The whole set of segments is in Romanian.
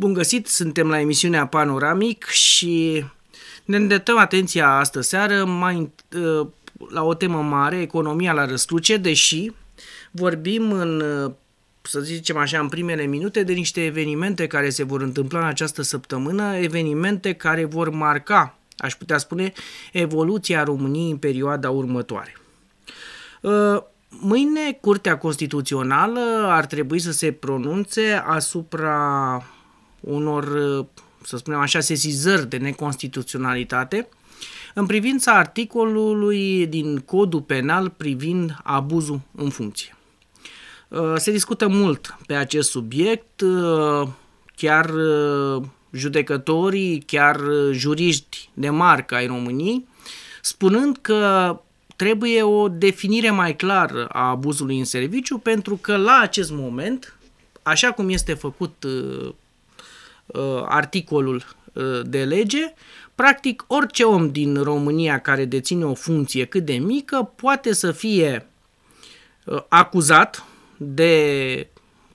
Bun găsit, suntem la emisiunea Panoramic și ne îndreptăm atenția astă seară mai, uh, la o temă mare, economia la răstruce, deși vorbim în, uh, să zicem așa, în primele minute de niște evenimente care se vor întâmpla în această săptămână, evenimente care vor marca, aș putea spune, evoluția României în perioada următoare. Uh, mâine, Curtea Constituțională ar trebui să se pronunțe asupra unor, uh, să spunem așa, sesizări de neconstituționalitate în privința articolului din codul penal privind abuzul în funcție. Uh, se discută mult pe acest subiect, uh, chiar judecătorii, chiar juriști de marca ai României, spunând că trebuie o definire mai clară a abuzului în serviciu, pentru că la acest moment, așa cum este făcut Uh, articolul uh, de lege, practic orice om din România care deține o funcție cât de mică poate să fie uh, acuzat de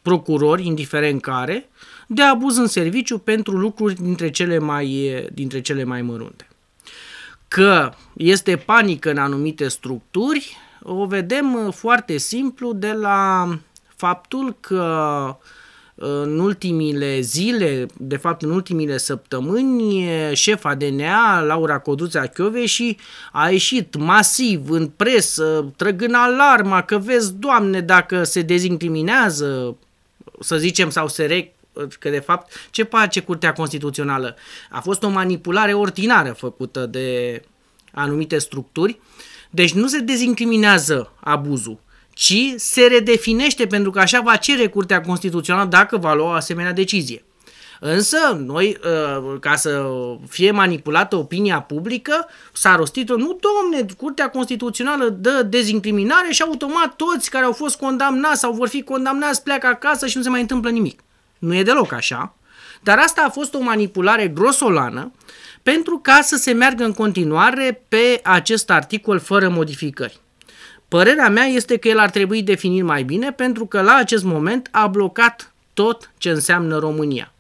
procurori, indiferent care, de abuz în serviciu pentru lucruri dintre cele mai, dintre cele mai mărunte. Că este panică în anumite structuri, o vedem foarte simplu de la faptul că uh, în ultimile zile, de fapt în ultimile săptămâni, șefa DNA, Laura Coduța și a ieșit masiv în presă, trăgând alarma că vezi, Doamne, dacă se dezincriminează, să zicem, sau se rec- că de fapt ce face Curtea Constituțională? A fost o manipulare ordinară făcută de anumite structuri, deci nu se dezincriminează abuzul ci se redefinește pentru că așa va cere Curtea Constituțională dacă va lua o asemenea decizie. Însă, noi, ă, ca să fie manipulată opinia publică, s-a rostit-o, nu domne, Curtea Constituțională dă dezincriminare și automat toți care au fost condamnați sau vor fi condamnați pleacă acasă și nu se mai întâmplă nimic. Nu e deloc așa, dar asta a fost o manipulare grosolană pentru ca să se meargă în continuare pe acest articol fără modificări. Părerea mea este că el ar trebui definit mai bine pentru că la acest moment a blocat tot ce înseamnă România.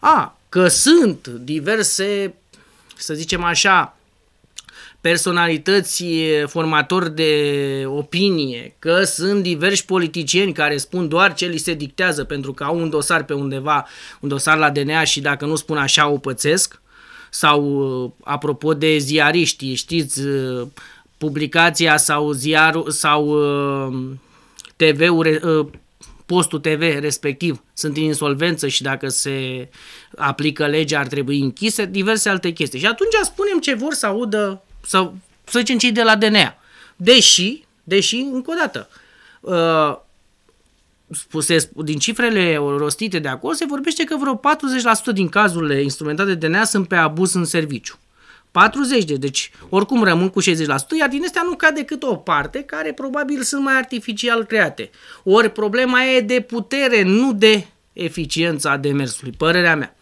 A, că sunt diverse, să zicem așa, personalități formatori de opinie, că sunt diversi politicieni care spun doar ce li se dictează pentru că au un dosar pe undeva, un dosar la DNA și dacă nu spun așa o pățesc, sau uh, apropo de ziariști, știți, uh, publicația sau ziarul sau uh, TV-ul, uh, postul TV respectiv sunt în insolvență și dacă se aplică legea ar trebui închise, diverse alte chestii. Și atunci spunem ce vor să audă, să, să zicem cei de la DNA. Deși, deși, încă o dată, uh, spuse, din cifrele rostite de acolo, se vorbește că vreo 40% din cazurile instrumentate de DNA sunt pe abuz în serviciu. 40, de, deci oricum rămân cu 60%, iar din astea nu cade decât o parte care probabil sunt mai artificial create. Ori problema e de putere, nu de eficiența demersului, părerea mea.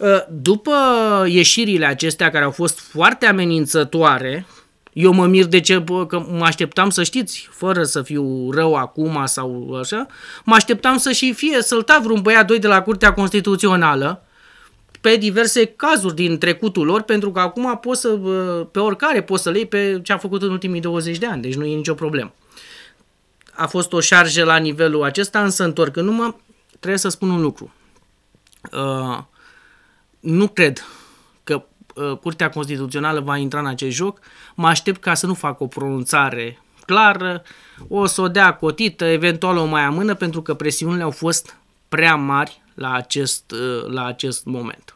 Ă, după ieșirile acestea care au fost foarte amenințătoare, eu mă mir de ce, că mă așteptam să știți, fără să fiu rău acum sau așa, mă așteptam să și fie sălta vreun băiat doi de la Curtea Constituțională, pe diverse cazuri din trecutul lor, pentru că acum poți să, pe oricare poți să lei pe ce a făcut în ultimii 20 de ani, deci nu e nicio problemă. A fost o șarjă la nivelul acesta, însă întorcându-mă, trebuie să spun un lucru. Uh, nu cred că uh, Curtea Constituțională va intra în acest joc. Mă aștept ca să nu fac o pronunțare clară, o să o dea cotită, eventual o mai amână, pentru că presiunile au fost prea mari la acest, uh, la acest moment.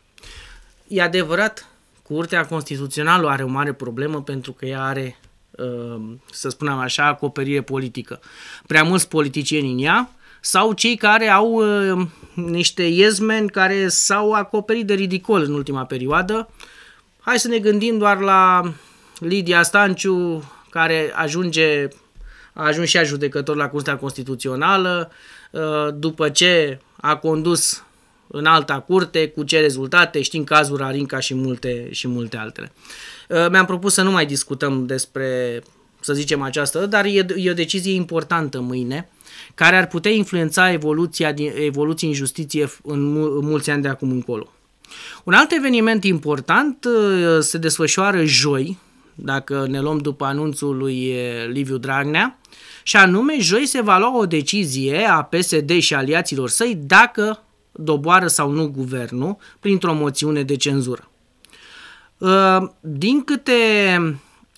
E adevărat, Curtea Constituțională are o mare problemă pentru că ea are, uh, să spunem așa, acoperire politică. Prea mulți politicieni în ea sau cei care au uh, niște iezmeni care s-au acoperit de ridicol în ultima perioadă. Hai să ne gândim doar la Lidia Stanciu, care ajunge a ajuns și a judecător la Curtea Constituțională, Uh, după ce a condus în alta curte, cu ce rezultate, știm cazul Arinca și multe, și multe altele. Uh, mi-am propus să nu mai discutăm despre, să zicem, această, dar e, e o decizie importantă mâine, care ar putea influența evoluția, evoluții în justiție în, în mulți ani de acum încolo. Un alt eveniment important uh, se desfășoară joi, dacă ne luăm după anunțul lui Liviu Dragnea, și anume joi se va lua o decizie a PSD și aliaților săi dacă doboară sau nu guvernul printr-o moțiune de cenzură. Ă, din câte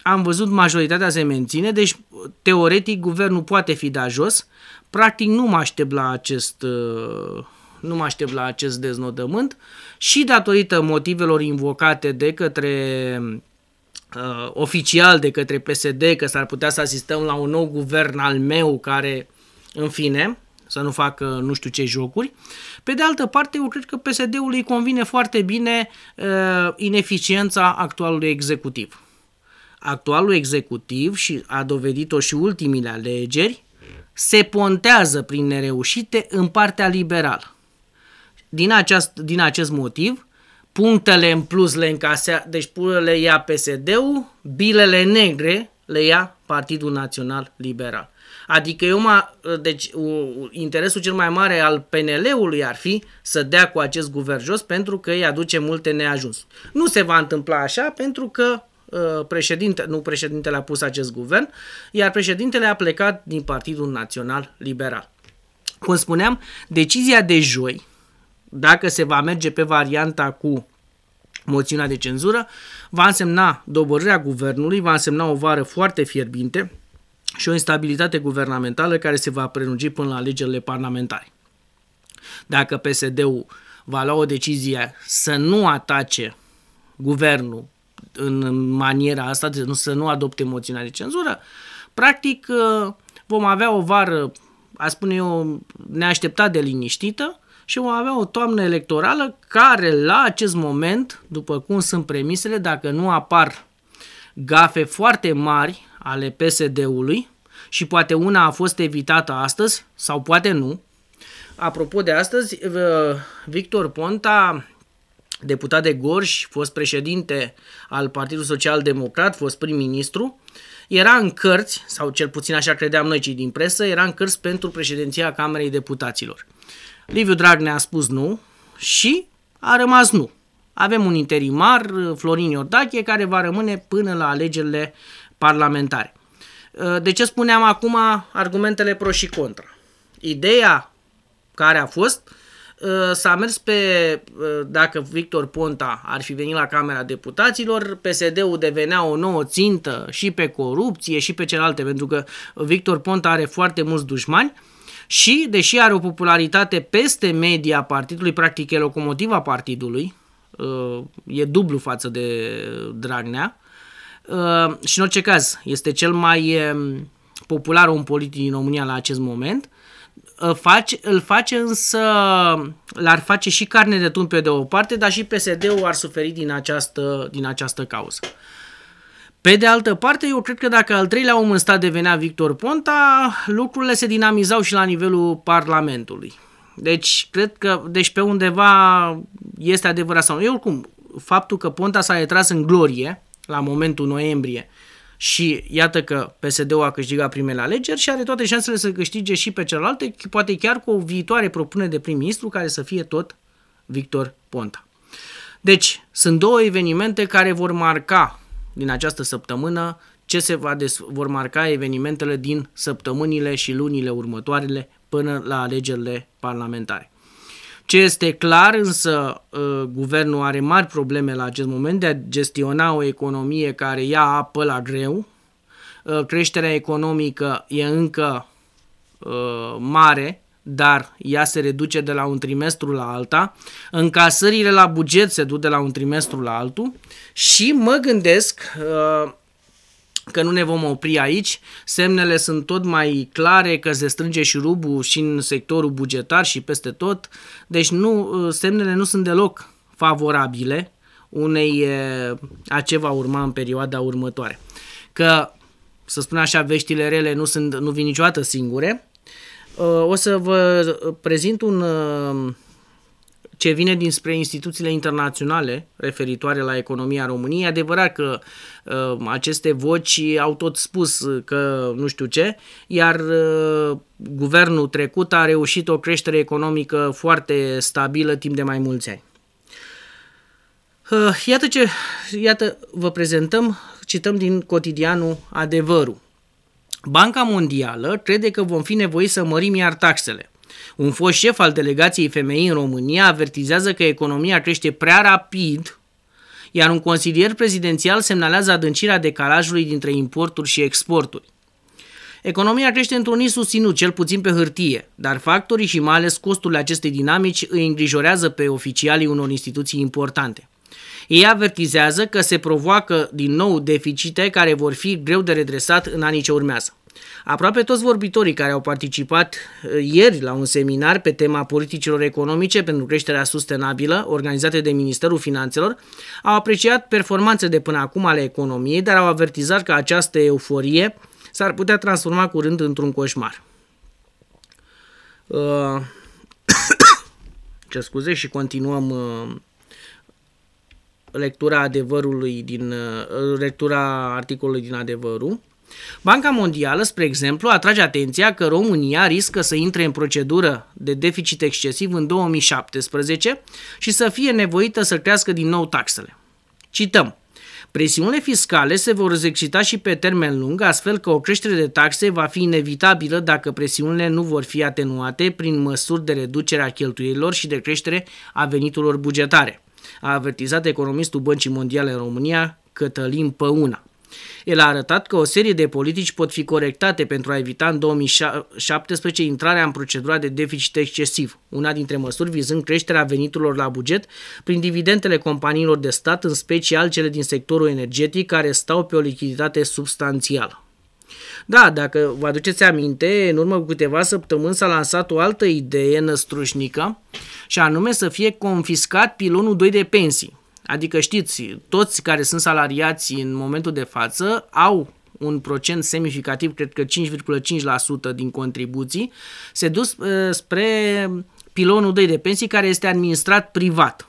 am văzut, majoritatea se menține, deci teoretic guvernul poate fi dat jos. Practic nu mă aștept la acest ă, nu mă aștept la acest deznodământ și datorită motivelor invocate de către uh, oficial de către PSD că s-ar putea să asistăm la un nou guvern al meu care, în fine, să nu facă nu știu ce jocuri. Pe de altă parte, eu cred că PSD-ul îi convine foarte bine uh, ineficiența actualului executiv. Actualul executiv și a dovedit-o și ultimile alegeri, se pontează prin nereușite în partea liberală. Din, acest din acest motiv, punctele în plus le încasea, deci le ia PSD-ul, bilele negre le ia Partidul Național Liberal. Adică eu mă, deci deci, interesul cel mai mare al PNL-ului ar fi să dea cu acest guvern jos pentru că îi aduce multe neajuns. Nu se va întâmpla așa pentru că uh, președinte, nu președintele a pus acest guvern, iar președintele a plecat din Partidul Național Liberal. Cum spuneam, decizia de joi dacă se va merge pe varianta cu moțiunea de cenzură, va însemna dobărârea guvernului, va însemna o vară foarte fierbinte și o instabilitate guvernamentală care se va prelungi până la alegerile parlamentare. Dacă PSD-ul va lua o decizie să nu atace guvernul în maniera asta, de să nu adopte moțiunea de cenzură, practic ă, vom avea o vară, a spune eu, neașteptat de liniștită, și vom avea o toamnă electorală care la acest moment, după cum sunt premisele, dacă nu apar gafe foarte mari ale PSD-ului și poate una a fost evitată astăzi sau poate nu. Apropo de astăzi, Victor Ponta, deputat de Gorj, fost președinte al Partidului Social Democrat, fost prim-ministru, era în cărți, sau cel puțin așa credeam noi cei din presă, era în cărți pentru președinția Camerei Deputaților. Liviu Dragnea a spus nu și a rămas nu. Avem un interimar, Florin Iordache, care va rămâne până la alegerile parlamentare. Uh, de ce spuneam acum argumentele pro și contra? Ideea care a fost uh, s-a mers pe, uh, dacă Victor Ponta ar fi venit la Camera Deputaților, PSD-ul devenea o nouă țintă și pe corupție și pe celelalte, pentru că Victor Ponta are foarte mulți dușmani, și, deși are o popularitate peste media partidului, practic e locomotiva partidului, uh, e dublu față de Dragnea, uh, și în orice caz este cel mai um, popular om politic din România la acest moment, face, îl face însă, l-ar face și carne de tun pe de o parte, dar și PSD-ul ar suferi din această, din această cauză. Pe de altă parte, eu cred că dacă al treilea om în stat devenea Victor Ponta, lucrurile se dinamizau și la nivelul Parlamentului. Deci, cred că, deci pe undeva este adevărat sau nu. Eu, oricum, faptul că Ponta s-a retras în glorie la momentul noiembrie și iată că PSD-ul a câștigat primele alegeri și are toate șansele să câștige și pe celelalte, poate chiar cu o viitoare propunere de prim-ministru care să fie tot Victor Ponta. Deci, sunt două evenimente care vor marca din această săptămână, ce se va des- vor marca evenimentele din săptămânile și lunile următoarele până la alegerile parlamentare. Ce este clar însă, uh, guvernul are mari probleme la acest moment de a gestiona o economie care ia apă la greu. Uh, creșterea economică e încă uh, mare, dar ea se reduce de la un trimestru la alta, încasările la buget se duc de la un trimestru la altul și mă gândesc uh, că nu ne vom opri aici. Semnele sunt tot mai clare că se strânge și rubul și în sectorul bugetar și peste tot. Deci nu, uh, semnele nu sunt deloc favorabile unei uh, a ce va urma în perioada următoare. Că, să spun așa, veștile rele nu, sunt, nu vin niciodată singure, Uh, o să vă prezint un uh, ce vine dinspre instituțiile internaționale referitoare la economia României. adevărat că uh, aceste voci au tot spus că nu știu ce, iar guvernul trecut a reușit o creștere economică foarte stabilă timp de mai mulți ani. iată ce, iată, vă prezentăm, cităm din cotidianul Adevărul. Banca Mondială crede că vom fi nevoiți să mărim iar taxele. Un fost șef al delegației femei în România avertizează că economia crește prea rapid, iar un consilier prezidențial semnalează adâncirea decalajului dintre importuri și exporturi. Economia crește într-un is susținut, cel puțin pe hârtie, dar factorii și mai ales costurile acestei dinamici îi îngrijorează pe oficialii unor instituții importante. Ei avertizează că se provoacă din nou deficite care vor fi greu de redresat în anii ce urmează. Aproape toți vorbitorii care au participat uh, ieri la un seminar pe tema politicilor economice pentru creșterea sustenabilă, organizate de Ministerul Finanțelor, au apreciat performanțe de până acum ale economiei, dar au avertizat că această euforie s-ar putea transforma curând într-un coșmar. Uh, ce scuze și continuăm uh, lectura adevărului din uh, lectura articolului din adevărul. Banca Mondială, spre exemplu, atrage atenția că România riscă să intre în procedură de deficit excesiv în 2017 și să fie nevoită să crească din nou taxele. Cităm. Presiunile fiscale se vor exercita și pe termen lung, astfel că o creștere de taxe va fi inevitabilă dacă presiunile nu vor fi atenuate prin măsuri de reducere a cheltuielilor și de creștere a veniturilor bugetare a avertizat economistul Băncii Mondiale în România, Cătălin Păuna. El a arătat că o serie de politici pot fi corectate pentru a evita în 2017 intrarea în procedura de deficit excesiv, una dintre măsuri vizând creșterea veniturilor la buget prin dividendele companiilor de stat, în special cele din sectorul energetic, care stau pe o lichiditate substanțială. Da, dacă vă aduceți aminte, în urmă cu câteva săptămâni s-a lansat o altă idee năstrușnică și anume să fie confiscat pilonul 2 de pensii. Adică știți, toți care sunt salariați în momentul de față au un procent semnificativ, cred că 5,5% din contribuții, se dus uh, spre pilonul 2 de pensii care este administrat privat.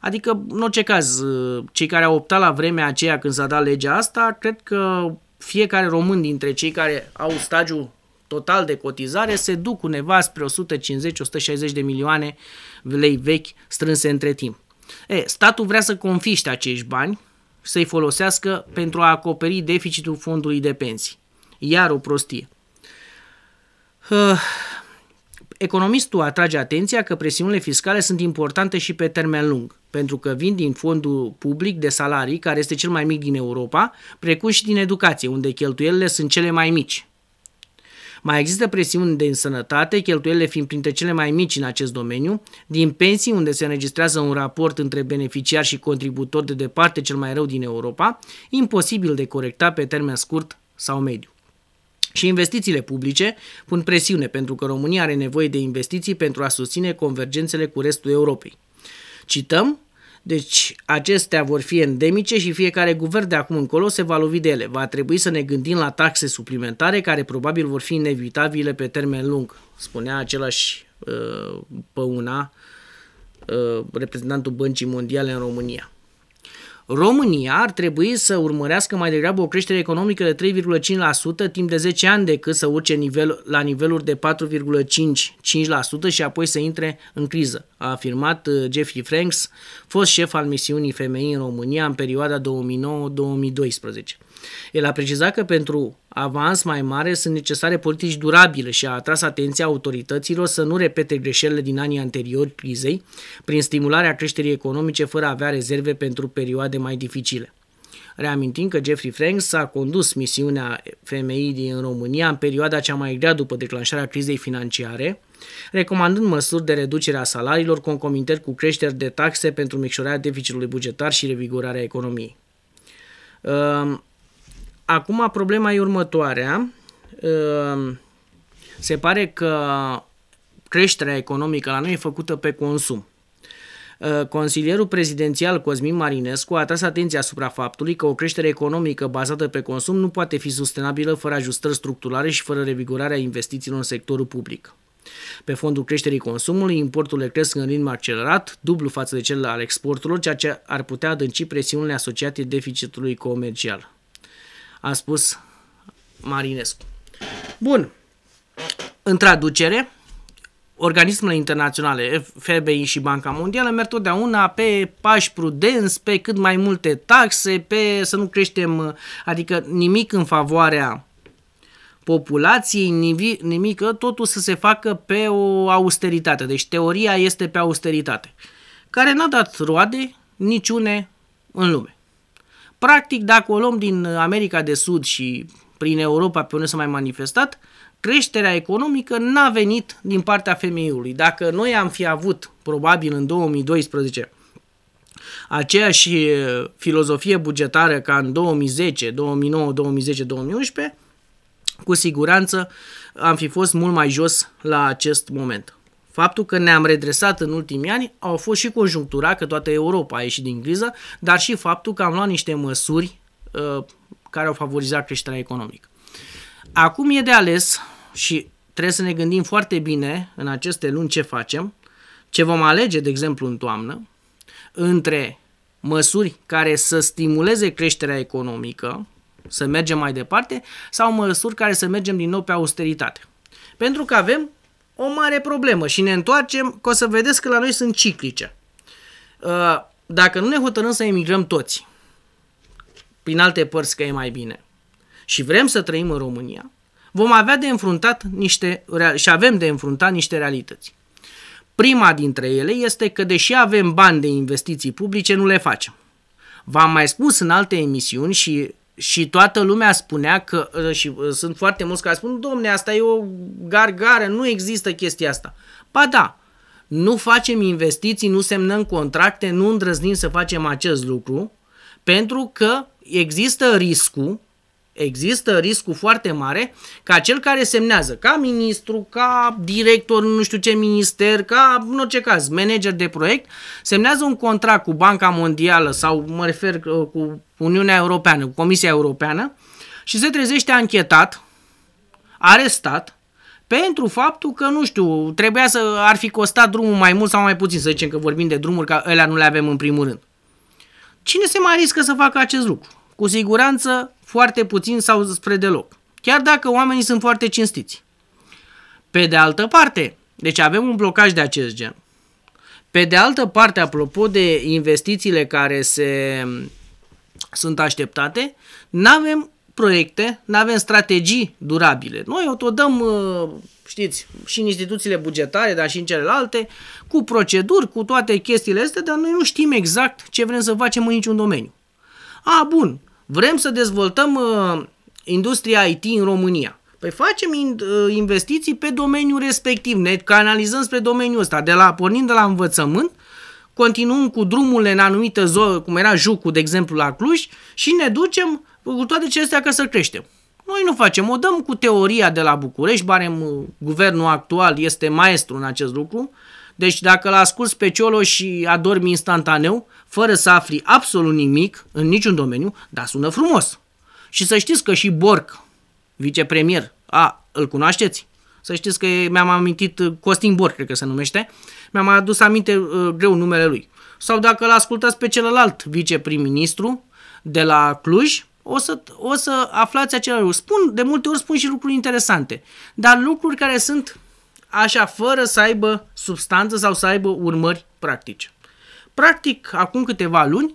Adică, în orice caz, uh, cei care au optat la vremea aceea când s-a dat legea asta, cred că fiecare român dintre cei care au stagiu total de cotizare se duc undeva spre 150-160 de milioane lei vechi strânse între timp. E, statul vrea să confiște acești bani să-i folosească pentru a acoperi deficitul fondului de pensii. Iar o prostie. Uh, Economistul atrage atenția că presiunile fiscale sunt importante și pe termen lung, pentru că vin din fondul public de salarii, care este cel mai mic din Europa, precum și din educație, unde cheltuielile sunt cele mai mici. Mai există presiuni de sănătate, cheltuielile fiind printre cele mai mici în acest domeniu, din pensii, unde se înregistrează un raport între beneficiar și contributor de departe cel mai rău din Europa, imposibil de corecta pe termen scurt sau mediu. Și investițiile publice pun presiune pentru că România are nevoie de investiții pentru a susține convergențele cu restul Europei. Cităm, deci acestea vor fi endemice și fiecare guvern de acum încolo se va lovi de ele. Va trebui să ne gândim la taxe suplimentare care probabil vor fi inevitabile pe termen lung, spunea același uh, păuna uh, reprezentantul Băncii Mondiale în România. România ar trebui să urmărească mai degrabă o creștere economică de 3,5% timp de 10 ani decât să urce nivel, la niveluri de 4,5-5% și apoi să intre în criză, a afirmat uh, Jeffrey Franks, fost șef al misiunii femei în România în perioada 2009-2012. El a precizat că pentru avans mai mare sunt necesare politici durabile și a atras atenția autorităților să nu repete greșelile din anii anteriori crizei prin stimularea creșterii economice fără a avea rezerve pentru perioade mai dificile. Reamintim că Jeffrey Franks a condus misiunea FMI din România în perioada cea mai grea după declanșarea crizei financiare, recomandând măsuri de reducere a salariilor concomitent cu creșteri de taxe pentru micșorarea deficitului bugetar și revigorarea economiei. Ehm, Acum problema e următoarea. Ehm, se pare că creșterea economică la noi e făcută pe consum. Ehm, consilierul prezidențial Cosmin Marinescu a atras atenția asupra faptului că o creștere economică bazată pe consum nu poate fi sustenabilă fără ajustări structurale și fără revigorarea investițiilor în sectorul public. Pe fondul creșterii consumului, importurile cresc în ritm accelerat, dublu față de cel al exporturilor, ceea ce ar putea adânci presiunile asociate deficitului comercial a spus Marinescu. Bun, în traducere, organismele internaționale, FBI și Banca Mondială, merg totdeauna pe pași prudenți, pe cât mai multe taxe, pe să nu creștem, adică nimic în favoarea populației, nimic, totul să se facă pe o austeritate. Deci teoria este pe austeritate, care n-a dat roade niciune în lume. Practic, dacă o luăm din America de Sud și prin Europa, pe unde s-a mai manifestat, creșterea economică n-a venit din partea femeiului. Dacă noi am fi avut, probabil în 2012, aceeași eh, filozofie bugetară ca în 2010, 2009, 2010, 2011, cu siguranță am fi fost mult mai jos la acest moment. Faptul că ne-am redresat în ultimii ani au fost și conjunctura, că toată Europa a ieșit din criză, dar și faptul că am luat niște măsuri uh, care au favorizat creșterea economică. Acum e de ales și trebuie să ne gândim foarte bine în aceste luni ce facem, ce vom alege, de exemplu, în toamnă, între măsuri care să stimuleze creșterea economică, să mergem mai departe, sau măsuri care să mergem din nou pe austeritate. Pentru că avem o mare problemă și ne întoarcem că o să vedeți că la noi sunt ciclice. Uh, dacă nu ne hotărâm să emigrăm toți, prin alte părți că e mai bine, și vrem să trăim în România, vom avea de înfruntat niște, și avem de înfruntat niște realități. Prima dintre ele este că deși avem bani de investiții publice, nu le facem. V-am mai spus în alte emisiuni și și toată lumea spunea că, uh, și uh, sunt foarte mulți care spun, domne, asta e o gargară, nu există chestia asta. Ba da, nu facem investiții, nu semnăm contracte, nu îndrăznim să facem acest lucru, pentru că există riscul Există riscul foarte mare ca cel care semnează, ca ministru, ca director nu știu ce minister, ca în orice caz manager de proiect, semnează un contract cu Banca Mondială sau mă refer uh, cu Uniunea Europeană, cu Comisia Europeană și se trezește anchetat, arestat, pentru faptul că, nu știu, trebuia să ar fi costat drumul mai mult sau mai puțin, să zicem că vorbim de drumuri, că ele nu le avem în primul rând. Cine se mai riscă să facă acest lucru? Cu siguranță foarte puțin sau spre deloc, chiar dacă oamenii sunt foarte cinstiți. Pe de altă parte, deci avem un blocaj de acest gen. Pe de altă parte, apropo de investițiile care se sunt așteptate, nu avem proiecte, nu avem strategii durabile. Noi o tot dăm, uh, știți, și în instituțiile bugetare, dar și în celelalte, cu proceduri, cu toate chestiile astea, dar noi nu știm exact ce vrem să facem în niciun domeniu. A, bun, vrem să dezvoltăm uh, industria IT în România. Păi facem in, uh, investiții pe domeniul respectiv, ne canalizăm spre domeniul ăsta, de la, pornind de la învățământ, continuăm cu drumurile în anumite zone, cum era jucul, de exemplu, la Cluj, și ne ducem cu toate acestea ca să creștem. Noi nu facem, o dăm cu teoria de la București, barem uh, guvernul actual este maestru în acest lucru, uh, deci dacă l asculți pe Ciolo și adormi instantaneu, fără să afli absolut nimic în niciun domeniu, dar sună frumos. Și să știți că și Borc, vicepremier, a, îl cunoașteți? Să știți că mi-am amintit uh, Costin Borc, cred că se numește, mi-am adus aminte uh, greu numele lui. Sau dacă l ascultați pe celălalt viceprim-ministru de la Cluj, o să, o să aflați același lucru. Spun, de multe ori spun și lucruri interesante, dar lucruri care sunt așa fără să aibă substanță sau să aibă urmări practice. Practic, acum câteva luni,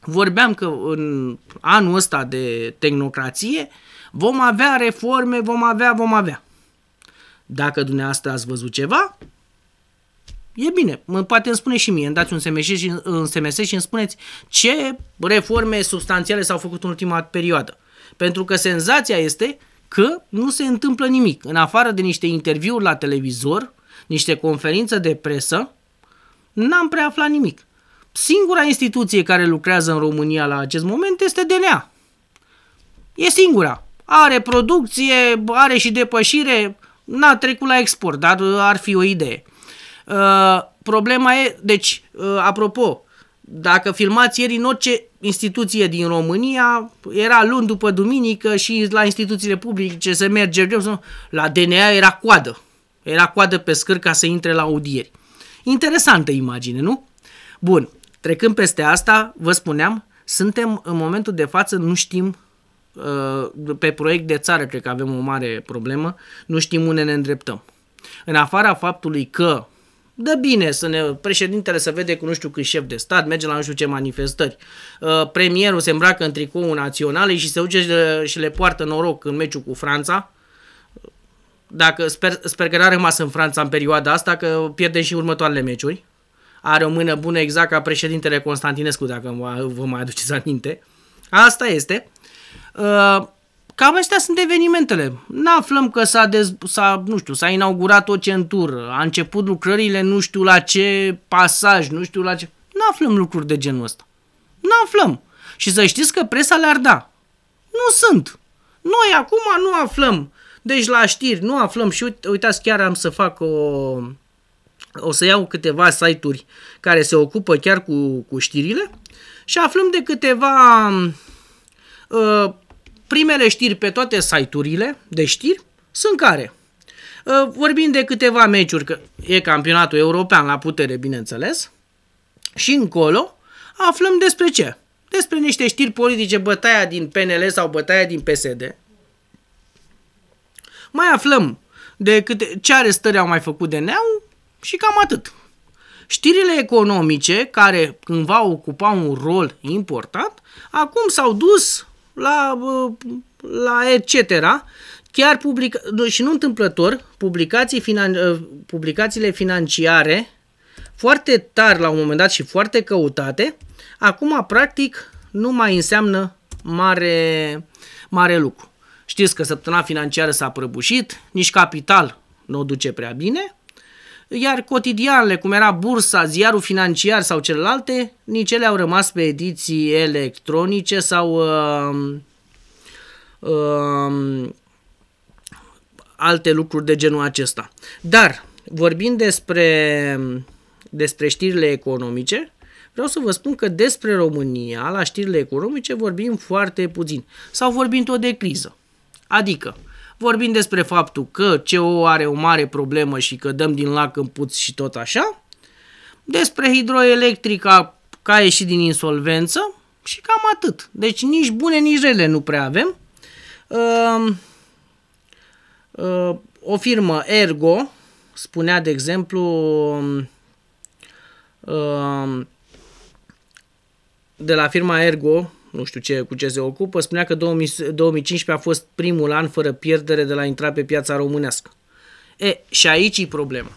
vorbeam că în anul ăsta de tehnocrație vom avea reforme, vom avea, vom avea. Dacă dumneavoastră ați văzut ceva, e bine. Poate îmi spune și mie, îmi dați un SMS și, un SMS și îmi spuneți ce reforme substanțiale s-au făcut în ultima perioadă. Pentru că senzația este că nu se întâmplă nimic. În afară de niște interviuri la televizor, niște conferințe de presă, n-am prea aflat nimic. Singura instituție care lucrează în România la acest moment este DNA. E singura. Are producție, are și depășire, n-a trecut la export, dar ar fi o idee. Uh, problema e, deci, uh, apropo, dacă filmați ieri în orice instituție din România, era luni după duminică și la instituțiile publice se merge greu, la DNA era coadă. Era coadă pe scări ca să intre la audieri. Interesantă imagine, nu? Bun, trecând peste asta, vă spuneam, suntem în momentul de față, nu știm uh, pe proiect de țară, cred că avem o mare problemă, nu știm unde ne îndreptăm. În afara faptului că dă bine să ne, președintele să vede cu nu știu cât șef de stat, merge la nu știu ce manifestări. Uh, premierul se îmbracă în tricou național și se duce uh, și le, poartă noroc în meciul cu Franța. Dacă, sper, sper că n-a rămas în Franța în perioada asta, că pierde și următoarele meciuri. Are o mână bună exact ca președintele Constantinescu, dacă vă mai aduceți aminte. Asta este. Uh, Cam astea sunt evenimentele. Nu aflăm că s-a, dez, s-a, nu știu, s-a inaugurat o centură, a început lucrările nu știu la ce pasaj, nu știu la ce... Nu aflăm lucruri de genul ăsta. Nu aflăm. Și să știți că presa le-ar da. Nu sunt. Noi acum nu aflăm. Deci la știri nu aflăm și uite, uitați chiar am să fac o... O să iau câteva site-uri care se ocupă chiar cu, cu știrile și aflăm de câteva uh, primele știri pe toate site-urile de știri sunt care? Uh, vorbim de câteva meciuri, că e campionatul european la putere, bineînțeles, și încolo aflăm despre ce? Despre niște știri politice, bătaia din PNL sau bătaia din PSD. Mai aflăm de câte, ce arestări au mai făcut de neau și cam atât. Știrile economice, care cândva ocupau un rol important, acum s-au dus la, la etc. Chiar public, și nu întâmplător, publicații finan, ă, publicațiile financiare foarte tari la un moment dat și foarte căutate, acum practic nu mai înseamnă mare, mare lucru. Știți că săptămâna financiară s-a prăbușit, nici capital nu o duce prea bine, iar cotidianele, cum era bursa, ziarul financiar sau celelalte, nici ele au rămas pe ediții electronice sau uh, uh, alte lucruri de genul acesta. Dar, vorbind despre, despre știrile economice, vreau să vă spun că despre România, la știrile economice, vorbim foarte puțin. Sau vorbim tot de criză. Adică, vorbim despre faptul că CO are o mare problemă și că dăm din lac în puț și tot așa, despre hidroelectrica ca a ieșit din insolvență și cam atât. Deci nici bune, nici rele nu prea avem. Uh, uh, o firmă Ergo spunea, de exemplu, uh, de la firma Ergo, nu știu ce, cu ce se ocupă, spunea că 2000, 2015 a fost primul an fără pierdere de la intra pe piața românească. E, și aici e problema.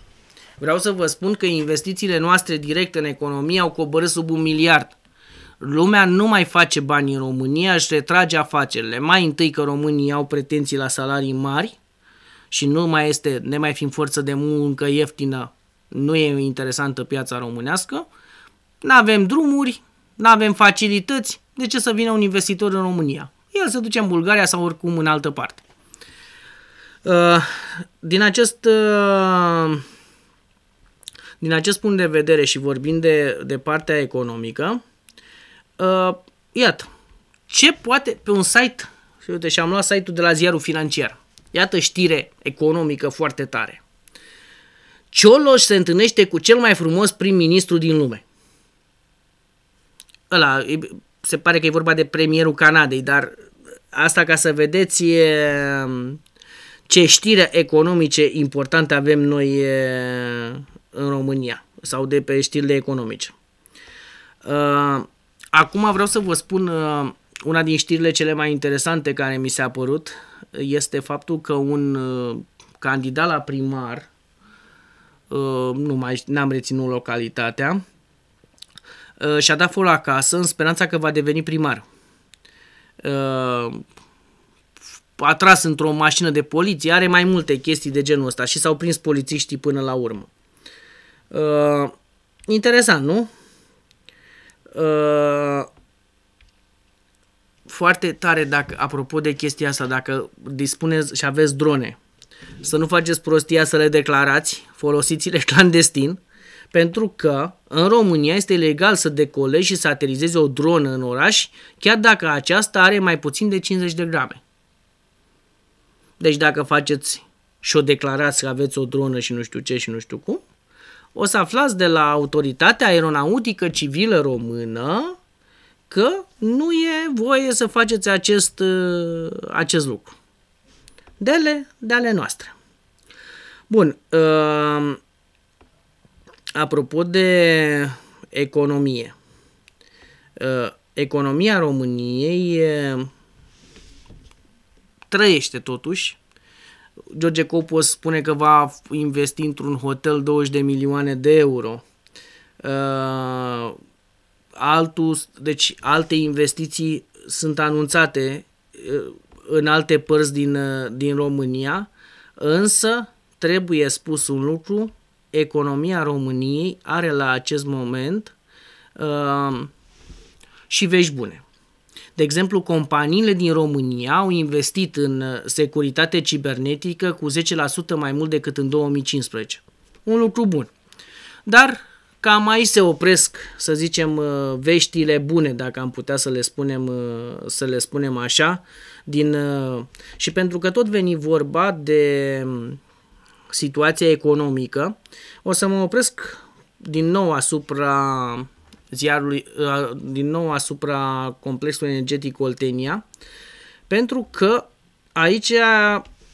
Vreau să vă spun că investițiile noastre directe în economie au coborât sub un miliard. Lumea nu mai face bani în România, își retrage afacerile. Mai întâi că românii au pretenții la salarii mari și nu mai este, ne mai fiind forță de muncă ieftină, nu e interesantă piața românească. Nu avem drumuri, nu avem facilități, de ce să vină un investitor în România? El se duce în Bulgaria sau oricum în altă parte. Uh, din acest, uh, din acest punct de vedere și vorbind de, de partea economică, uh, iată, ce poate pe un site, și uite, și am luat site-ul de la ziarul financiar, iată știre economică foarte tare. Cioloș se întâlnește cu cel mai frumos prim-ministru din lume ăla, se pare că e vorba de premierul Canadei, dar asta ca să vedeți e, ce știri economice importante avem noi e, în România sau de pe știrile economice. Ă, acum vreau să vă spun ă, una din știrile cele mai interesante care mi s-a părut este faptul că un ă, candidat la primar, nu mai n-am reținut localitatea, Uh, și-a dat fola acasă în speranța că va deveni primar. Uh, a tras într-o mașină de poliție, are mai multe chestii de genul ăsta și s-au prins polițiștii până la urmă. Uh, interesant, nu? Foarte tare, dacă, apropo de chestia asta, dacă dispuneți și aveți drone, să nu faceți prostia să le declarați, folosiți-le clandestin, uh, pentru că în România este legal să decolezi și să aterizezi o dronă în oraș, chiar dacă aceasta are mai puțin de 50 de grame. Deci dacă faceți și o declarați că aveți o dronă și nu știu ce și nu știu cum, o să aflați de la Autoritatea Aeronautică Civilă Română că nu e voie să faceți acest, uh, acest lucru. Dele, de ale noastre. Bun, uh, Apropo de economie, uh, economia României trăiește totuși. George Copos spune că va investi într-un hotel 20 de milioane de euro. Uh, altul, deci alte investiții sunt anunțate uh, în alte părți din, din România, însă trebuie spus un lucru, economia României are la acest moment uh, și vești bune. De exemplu, companiile din România au investit în uh, securitate cibernetică cu 10% mai mult decât în 2015. Un lucru bun. Dar cam aici se opresc, să zicem, uh, veștile bune, dacă am putea să le spunem, uh, să le spunem așa. Din, și pentru că tot veni vorba de situația economică. O să mă opresc din nou asupra ziarului, din nou asupra complexului energetic Oltenia, pentru că aici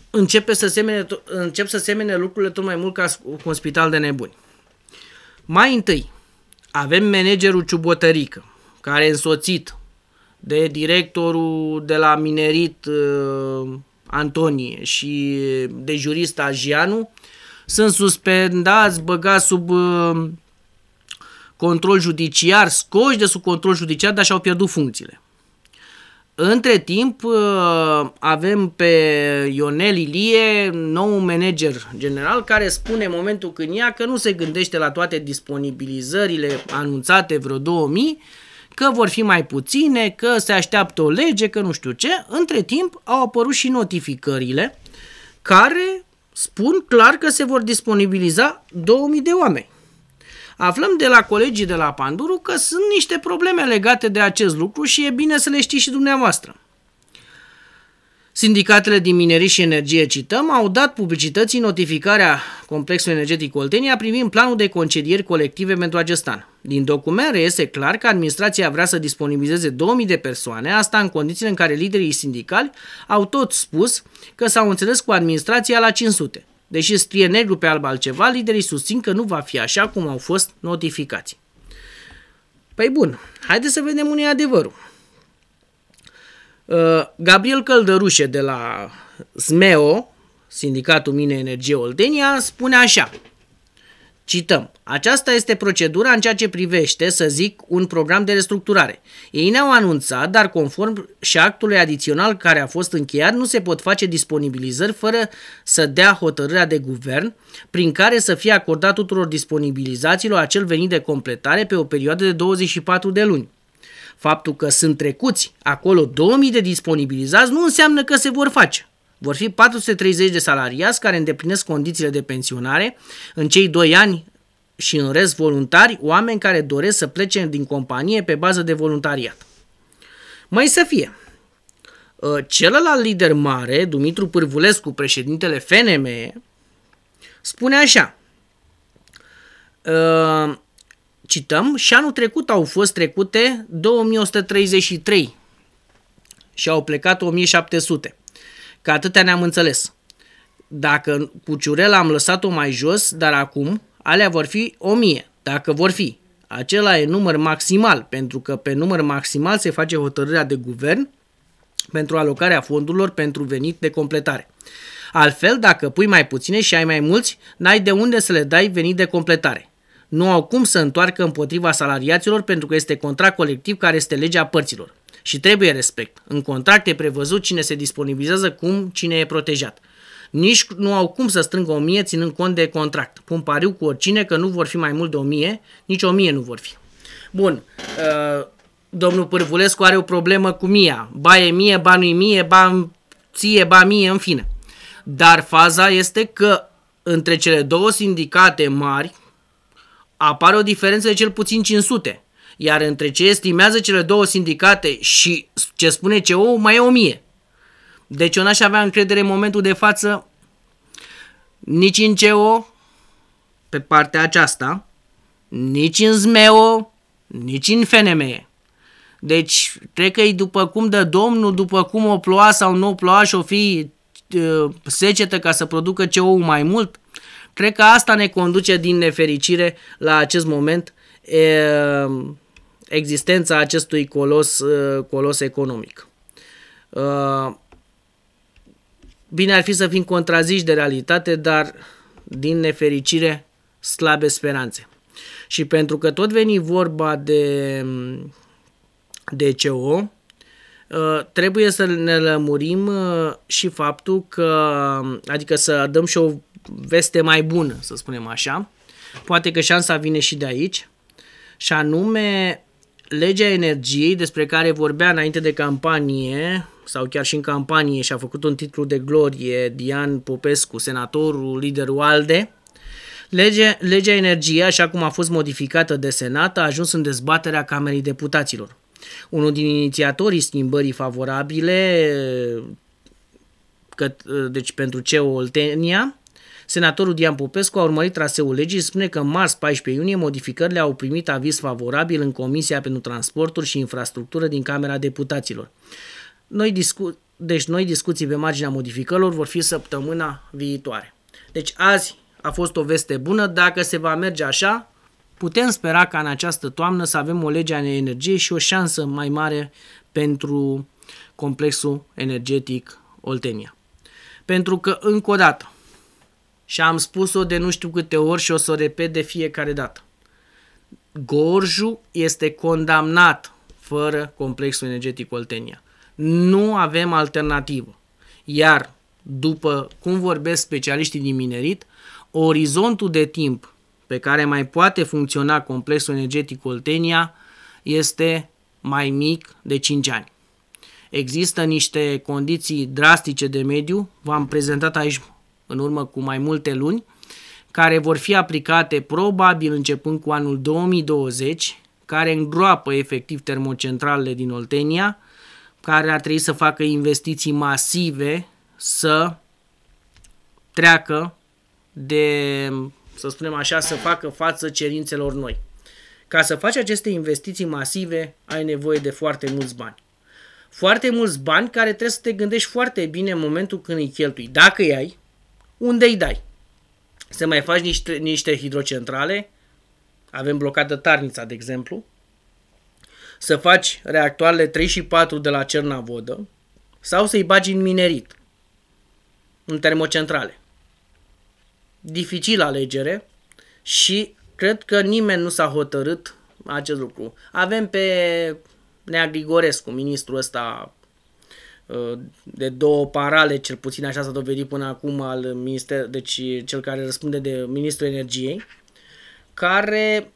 începe să semene, încep să semene lucrurile tot mai mult ca un spital de nebuni. Mai întâi, avem managerul Ciubotărică, care e însoțit de directorul de la minerit uh, Antonie și de jurista Gianu sunt suspendați, băgați sub uh, control judiciar, scoși de sub control judiciar, dar și-au pierdut funcțiile. Între timp uh, avem pe Ionel Ilie, nou manager general, care spune în momentul când ia că nu se gândește la toate disponibilizările anunțate vreo 2000, că vor fi mai puține, că se așteaptă o lege, că nu știu ce. Între timp au apărut și notificările care spun clar că se vor disponibiliza 2000 de oameni. Aflăm de la colegii de la Panduru că sunt niște probleme legate de acest lucru și e bine să le știți și dumneavoastră. Sindicatele din minerii și energie, cităm, au dat publicității notificarea Complexului Energetic Oltenia privind planul de concedieri colective pentru acest an. Din document reiese clar că administrația vrea să disponibilizeze 2000 de persoane, asta în condițiile în care liderii sindicali au tot spus că s-au înțeles cu administrația la 500. Deși scrie negru pe alb altceva, liderii susțin că nu va fi așa cum au fost notificați. Păi bun, haideți să vedem unii adevărul. Uh, Gabriel Căldărușe de la SMEO, Sindicatul Mine Energie Oltenia, spune așa. Cităm. Aceasta este procedura în ceea ce privește, să zic, un program de restructurare. Ei ne-au anunțat, dar conform și actului adițional care a fost încheiat, nu se pot face disponibilizări fără să dea hotărârea de guvern, prin care să fie acordat tuturor disponibilizațiilor acel venit de completare pe o perioadă de 24 de luni. Faptul că sunt trecuți acolo 2000 de disponibilizați nu înseamnă că se vor face. Vor fi 430 de salariați care îndeplinesc condițiile de pensionare în cei 2 ani și în rest voluntari, oameni care doresc să plece din companie pe bază de voluntariat. Mai să fie, uh, celălalt lider mare, Dumitru Pârvulescu, președintele FNME, spune așa, uh, cităm, și anul trecut au fost trecute 2133 și au plecat 1700. Că atâtea ne-am înțeles. Dacă cu ciurel am lăsat-o mai jos, dar acum alea vor fi 1000, dacă vor fi. Acela e număr maximal, pentru că pe număr maximal se face hotărârea de guvern pentru alocarea fondurilor pentru venit de completare. Altfel, dacă pui mai puține și ai mai mulți, n-ai de unde să le dai venit de completare nu au cum să întoarcă împotriva salariaților pentru că este contract colectiv care este legea părților și trebuie respect. În contract e prevăzut cine se disponibilizează, cum, cine e protejat. Nici nu au cum să strângă o mie ținând cont de contract. Pun pariu cu oricine că nu vor fi mai mult de o mie, nici o mie nu vor fi. Bun, uh, domnul Pârvulescu are o problemă cu mia. Ba e mie, ba nu mie, ba ție, ba mie, în fine. Dar faza este că între cele două sindicate mari, apare o diferență de cel puțin 500, iar între ce estimează cele două sindicate și ce spune CEO mai e 1000. Deci eu n-aș avea încredere în momentul de față nici în CEO pe partea aceasta, nici în ZMEO, nici în FNME. Deci, cred că e după cum dă domnul, după cum o ploa sau nu ploa și o fi uh, secetă ca să producă ceo mai mult, Cred că asta ne conduce din nefericire la acest moment e, existența acestui colos, colos economic. Bine ar fi să fim contraziși de realitate, dar din nefericire slabe speranțe. Și pentru că tot veni vorba de DCO, Uh, trebuie să ne lămurim uh, și faptul că, adică să dăm și o veste mai bună, să spunem așa, poate că șansa vine și de aici, și anume legea energiei despre care vorbea înainte de campanie, sau chiar și în campanie și a făcut un titlu de glorie Dian Popescu, senatorul, liderul ALDE, Lege, legea energiei, așa cum a fost modificată de Senat, a ajuns în dezbaterea Camerei Deputaților. Unul din inițiatorii schimbării favorabile că, deci pentru CEO Oltenia, Senatorul Dian Popescu a urmărit traseul legii și spune că în mars 14 iunie modificările au primit aviz favorabil în Comisia pentru Transporturi și Infrastructură din Camera Deputaților. Noi discu- deci noi discuții pe marginea modificărilor vor fi săptămâna viitoare. Deci azi a fost o veste bună, dacă se va merge așa, putem spera ca în această toamnă să avem o lege a energiei și o șansă mai mare pentru complexul energetic Oltenia. Pentru că, încă o dată, și am spus-o de nu știu câte ori și o să o repet de fiecare dată, Gorju este condamnat fără complexul energetic Oltenia. Nu avem alternativă. Iar, după cum vorbesc specialiștii din minerit, orizontul de timp pe care mai poate funcționa complexul energetic Oltenia este mai mic de 5 ani. Există niște condiții drastice de mediu, v-am prezentat aici în urmă cu mai multe luni, care vor fi aplicate probabil începând cu anul 2020, care îngroapă efectiv termocentralele din Oltenia, care ar trebui să facă investiții masive să treacă de să spunem așa, să facă față cerințelor noi. Ca să faci aceste investiții masive, ai nevoie de foarte mulți bani. Foarte mulți bani care trebuie să te gândești foarte bine în momentul când îi cheltui. Dacă îi ai, unde îi dai? Să mai faci niște, niște hidrocentrale, avem blocată Tarnița, de exemplu, să faci reactoarele 3 și 4 de la Cernavodă sau să-i bagi în minerit, în termocentrale dificilă alegere și cred că nimeni nu s-a hotărât acest lucru. Avem pe Nea Grigorescu, ministrul ăsta uh, de două parale, cel puțin așa s-a dovedit până acum al minister, deci cel care răspunde de ministrul energiei, care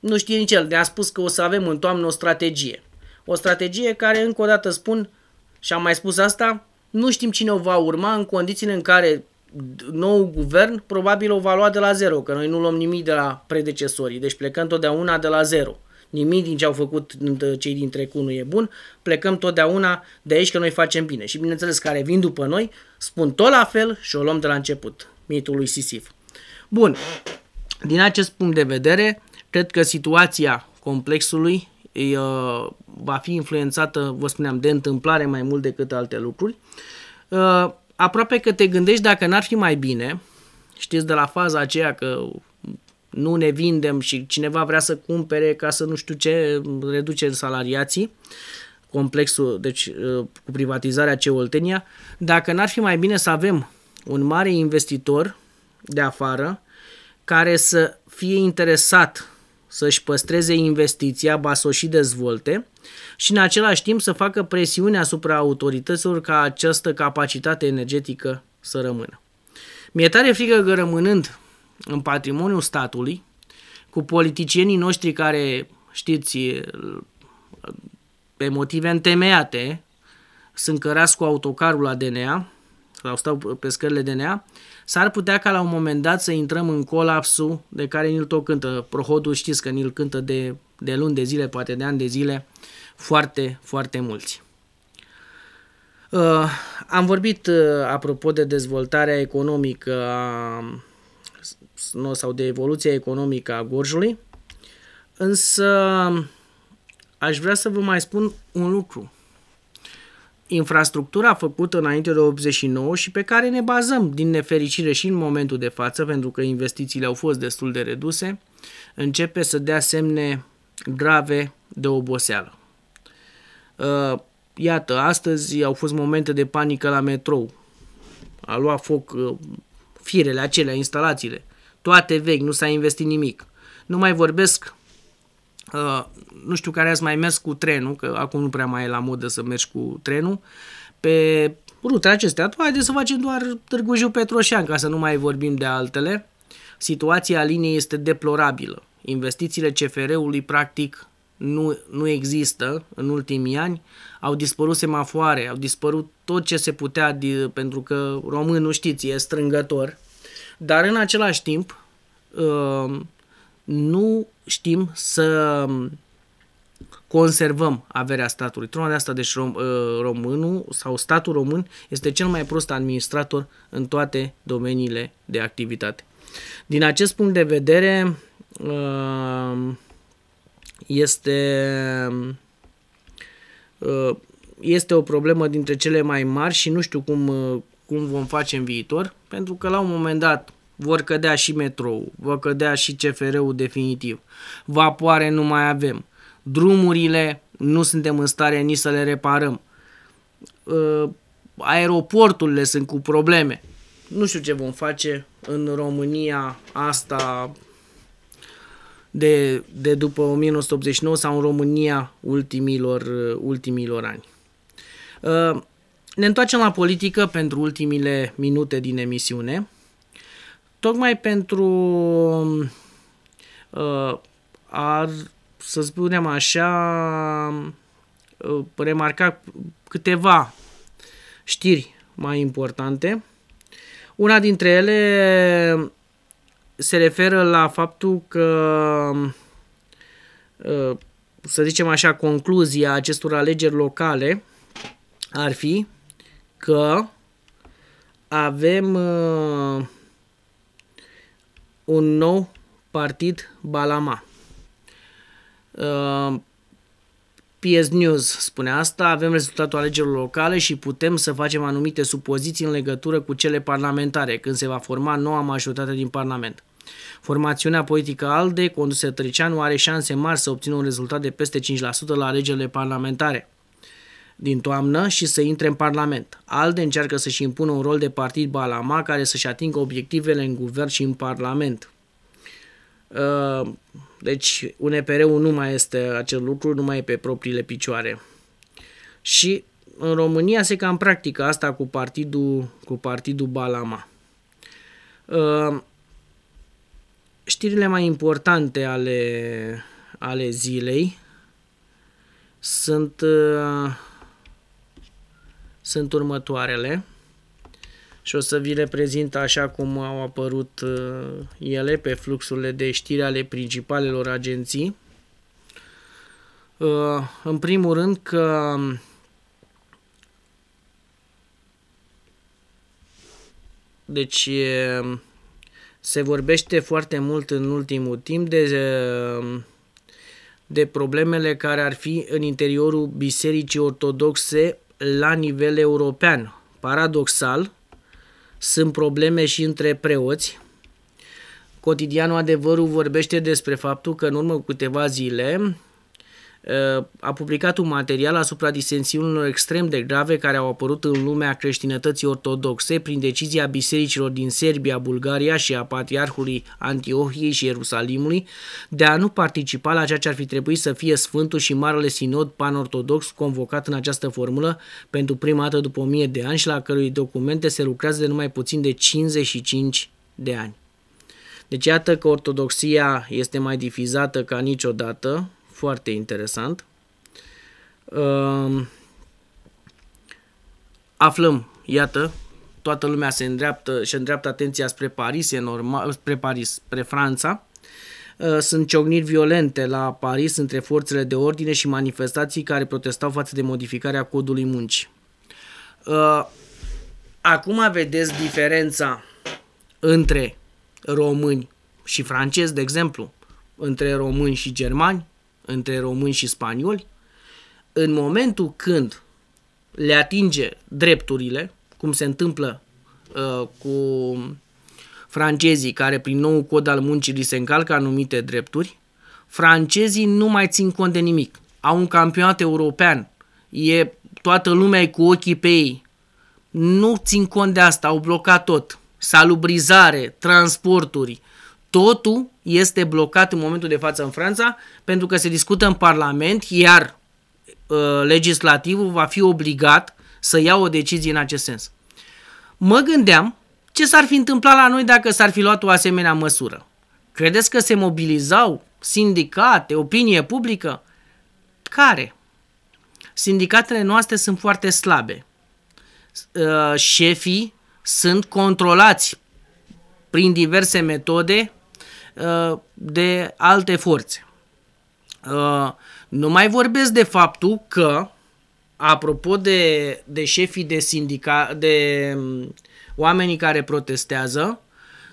nu știe nici el, ne-a spus că o să avem în toamnă o strategie. O strategie care, încă o dată spun, și am mai spus asta, nu știm cine o va urma în condițiile în care nou guvern probabil o va lua de la zero, că noi nu luăm nimic de la predecesorii, deci plecăm totdeauna de la zero. Nimic din ce au făcut cei din trecut nu e bun, plecăm totdeauna de aici că noi facem bine. Și bineînțeles, care vin după noi, spun tot la fel și o luăm de la început, mitul lui Sisif. Bun, din acest punct de vedere, cred că situația complexului uh, va fi influențată, vă spuneam, de întâmplare mai mult decât alte lucruri. Uh, aproape că te gândești dacă n-ar fi mai bine, știți, de la faza aceea că nu ne vindem și cineva vrea să cumpere ca să nu știu ce, reduce salariații, complexul, deci uh, cu privatizarea ce Oltenia, dacă n-ar fi mai bine să avem un mare investitor de afară care să fie interesat să-și păstreze investiția, ba să o și dezvolte și în același timp să facă presiune asupra autorităților ca această capacitate energetică să rămână. Mi-e tare frică că rămânând în patrimoniul statului, cu politicienii noștri care, știți, pe motive întemeiate, sunt cărați cu autocarul la DNA, sau stau pe scările DNA, s-ar putea ca la un moment dat să intrăm în colapsul de care ni-l tot cântă. Prohodul știți că ni-l cântă de, de luni de zile, poate de ani de zile, foarte, foarte mulți. Uh, am vorbit, uh, apropo de dezvoltarea economică a, sau de evoluția economică a Gorjului, însă aș vrea să vă mai spun un lucru infrastructura făcută înainte de 89 și pe care ne bazăm din nefericire și în momentul de față, pentru că investițiile au fost destul de reduse, începe să dea semne grave de oboseală. Uh, iată, astăzi au fost momente de panică la metrou. A luat foc uh, firele acelea, instalațiile. Toate vechi, nu s-a investit nimic. Nu mai vorbesc Uh, nu știu care ați mai mers cu trenul, că acum nu prea mai e la modă să mergi cu trenul, pe rutele acestea, haideți să facem doar Târgu Jiu Petroșan, ca să nu mai vorbim de altele. Situația liniei este deplorabilă. Investițiile CFR-ului practic nu, nu există în ultimii ani, au dispărut semafoare, au dispărut tot ce se putea, de, pentru că românul, știți, e strângător, dar în același timp uh, nu știm să um, conservăm averea statului. Tocmai de asta, deci rom, uh, românul sau statul român este cel mai prost administrator în toate domeniile de activitate. Din acest punct de vedere, um, este, uh, este o problemă dintre cele mai mari și nu știu cum, uh, cum vom face în viitor, pentru că la un moment dat vor cădea și metrou, va cădea și CFR-ul definitiv. Vapoare nu mai avem. Drumurile nu suntem în stare nici să le reparăm. Uh, aeroporturile sunt cu probleme. Nu știu ce vom face în România asta de, de după 1989 sau în România ultimilor, uh, ultimilor ani. Uh, ne întoarcem la politică pentru ultimile minute din emisiune. Tocmai pentru uh, a, să spunem așa, uh, remarca câteva știri mai importante. Una dintre ele se referă la faptul că, uh, să zicem așa, concluzia acestor alegeri locale ar fi că avem uh, un nou partid Balama. Uh, PS News spune asta, avem rezultatul alegerilor locale și putem să facem anumite supoziții în legătură cu cele parlamentare, când se va forma noua majoritate din Parlament. Formațiunea politică ALDE, condusă Treceanu, are șanse mari să obțină un rezultat de peste 5% la alegerile parlamentare din toamnă și să intre în Parlament. ALDE încearcă să-și impună un rol de partid balama care să-și atingă obiectivele în guvern și în Parlament. Uh, deci UNPR-ul nu mai este acel lucru, nu mai e pe propriile picioare. Și în România se cam practică asta cu partidul, cu partidul Balama. Uh, știrile mai importante ale, ale zilei sunt uh, sunt următoarele și o să vi le prezint așa cum au apărut uh, ele pe fluxurile de știri ale principalelor agenții. Uh, în primul rând că um, deci um, se vorbește foarte mult în ultimul timp de um, de problemele care ar fi în interiorul bisericii ortodoxe la nivel european. Paradoxal, sunt probleme și între preoți. Cotidianul Adevărul vorbește despre faptul că în urmă câteva zile a publicat un material asupra disensiunilor extrem de grave care au apărut în lumea creștinătății ortodoxe prin decizia bisericilor din Serbia, Bulgaria și a Patriarhului Antiohiei și Ierusalimului de a nu participa la ceea ce ar fi trebuit să fie Sfântul și Marele Sinod Panortodox convocat în această formulă pentru prima dată după 1000 de ani și la cărui documente se lucrează de numai puțin de 55 de ani. Deci iată că ortodoxia este mai difizată ca niciodată, foarte interesant. Ehm, aflăm, iată, toată lumea se îndreaptă și îndreaptă atenția spre Paris, e normal, spre Paris, spre Franța. Ehm, sunt ciocniri violente la Paris între forțele de ordine și manifestații care protestau față de modificarea codului muncii. Ehm, acum vedeți diferența între români și francezi, de exemplu, între români și germani, între români și spanioli, în momentul când le atinge drepturile, cum se întâmplă uh, cu francezii care prin nou cod al muncii li se încalcă anumite drepturi, francezii nu mai țin cont de nimic. Au un campionat european, e toată lumea e cu ochii pe ei. Nu țin cont de asta, au blocat tot. Salubrizare, transporturi, totul este blocat în momentul de față în Franța pentru că se discută în Parlament, iar uh, legislativul va fi obligat să ia o decizie în acest sens. Mă gândeam ce s-ar fi întâmplat la noi dacă s-ar fi luat o asemenea măsură. Credeți că se mobilizau sindicate, opinie publică? Care? Sindicatele noastre sunt foarte slabe. Uh, șefii sunt controlați prin diverse metode Uh, de alte forțe. Uh, nu mai vorbesc de faptul că, apropo de, de șefii de sindica, de um, oamenii care protestează,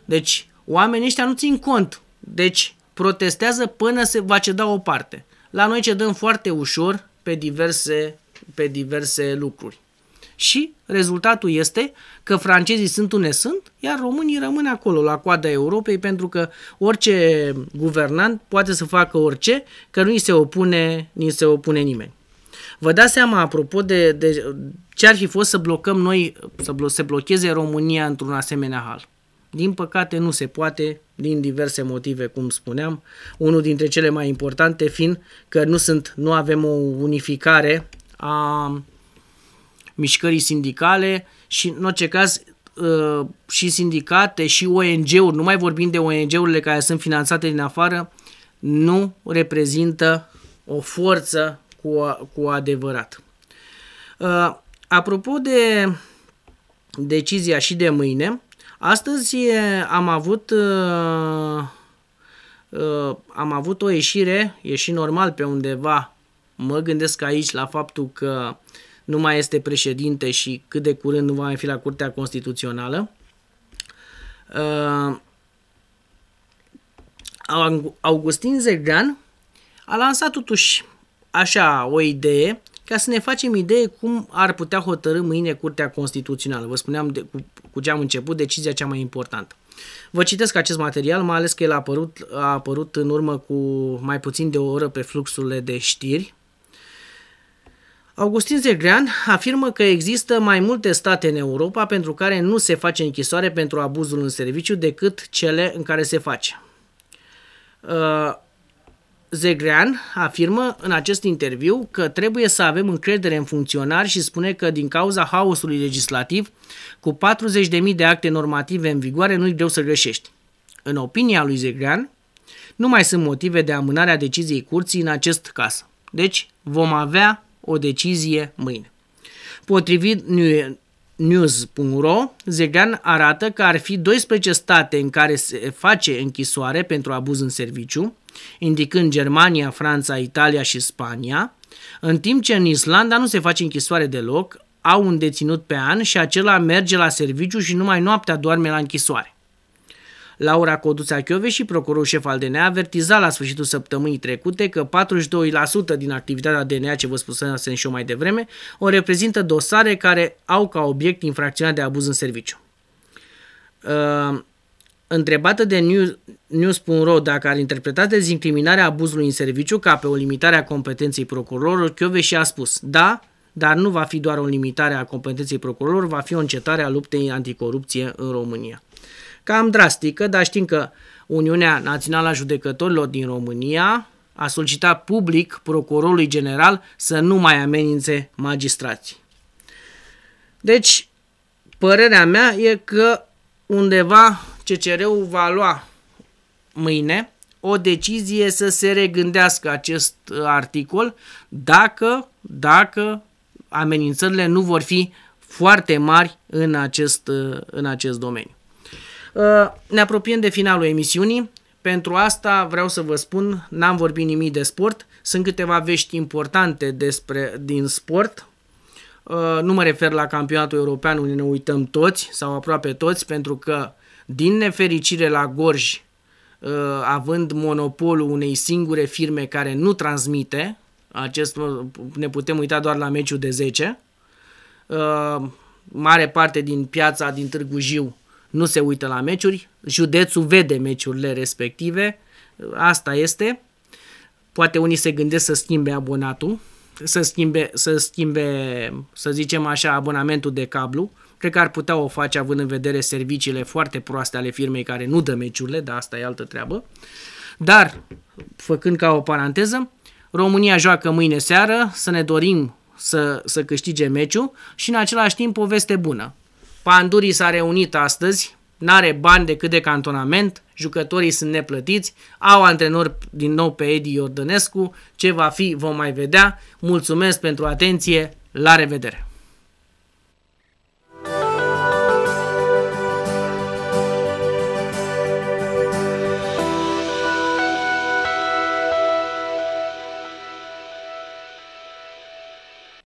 deci oamenii ăștia nu țin cont. Deci protestează până se va ceda o parte. La noi cedăm foarte ușor pe diverse, pe diverse lucruri și rezultatul este că francezii sunt unde sunt, iar românii rămân acolo, la coada Europei, pentru că orice guvernant poate să facă orice, că nu îi se opune, ni se opune nimeni. Vă dați seama, apropo, de, de ce ar fi fost să blocăm noi, să blo- se blocheze România într-un asemenea hal. Din păcate nu se poate, din diverse motive, cum spuneam. Unul dintre cele mai importante fiind că nu, sunt, nu avem o unificare a mișcării sindicale și în orice caz uh, și sindicate și ONG-uri, nu mai vorbim de ONG-urile care sunt finanțate din afară, nu reprezintă o forță cu, cu adevărat. Uh, apropo de decizia și de mâine, astăzi am avut uh, am avut o ieșire, e și normal pe undeva, mă gândesc aici la faptul că uh, nu mai este președinte și cât de curând nu va mai fi la Curtea Constituțională. Uh, Augustin Zegran a lansat totuși așa o idee ca să ne facem idee cum ar putea hotărâ mâine Curtea Constituțională. Vă spuneam de, cu, cu ce am început, decizia cea mai importantă. Vă citesc acest material, mai ales că el a apărut, a apărut în urmă cu mai puțin de o oră pe fluxurile de știri Augustin Zegrean afirmă că există mai multe state în Europa pentru care nu se face închisoare pentru abuzul în serviciu decât cele în care se face. Uh, Zegrean afirmă în acest interviu că trebuie să avem încredere în funcționari și spune că din cauza haosului legislativ, cu 40.000 de acte normative în vigoare, nu-i greu să greșești. În opinia lui Zegrean, nu mai sunt motive de amânare a deciziei curții în acest caz. Deci vom avea o decizie mâine. Potrivit news.ro, Zegan arată că ar fi 12 state în care se face închisoare pentru abuz în serviciu, indicând Germania, Franța, Italia și Spania, în timp ce în Islanda nu se face închisoare deloc, au un deținut pe an și acela merge la serviciu și numai noaptea doarme la închisoare. Laura Coduța și procurorul șef al DNA, avertiza la sfârșitul săptămânii trecute că 42% din activitatea DNA, ce vă spusesem și mai devreme, o reprezintă dosare care au ca obiect infracțiunea de abuz în serviciu. Uh, întrebată de News, News.ro dacă ar interpreta dezincriminarea abuzului în serviciu ca pe o limitare a competenței procurorului și a spus, da, dar nu va fi doar o limitare a competenței procurorului, va fi o încetare a luptei anticorupție în România cam drastică, dar știm că Uniunea Națională a Judecătorilor din România a solicitat public procurorului general să nu mai amenințe magistrații. Deci, părerea mea e că undeva CCR-ul va lua mâine o decizie să se regândească acest uh, articol dacă, dacă amenințările nu vor fi foarte mari în acest, uh, în acest domeniu. Ă, ne apropiem de finalul emisiunii. Pentru asta vreau să vă spun, n-am vorbit nimic de sport, sunt câteva vești importante despre, din sport. Ă, nu mă refer la campionatul european unde ne uităm toți sau aproape toți, pentru că din nefericire la Gorj, ă, având monopolul unei singure firme care nu transmite, acest, ne putem uita doar la meciul de 10, mare parte din piața din Târgu Jiu nu se uită la meciuri, județul vede meciurile respective, asta este. Poate unii se gândesc să schimbe abonatul, să schimbe, să schimbe, să zicem așa, abonamentul de cablu. Cred că ar putea o face având în vedere serviciile foarte proaste ale firmei care nu dă meciurile, dar asta e altă treabă. Dar, făcând ca o paranteză, România joacă mâine seară, să ne dorim să, să câștige meciul și în același timp o veste bună. Pandurii s-a reunit astăzi, n-are bani decât de cantonament, jucătorii sunt neplătiți, au antrenor din nou pe Edi Iordănescu, ce va fi vom mai vedea. Mulțumesc pentru atenție, la revedere!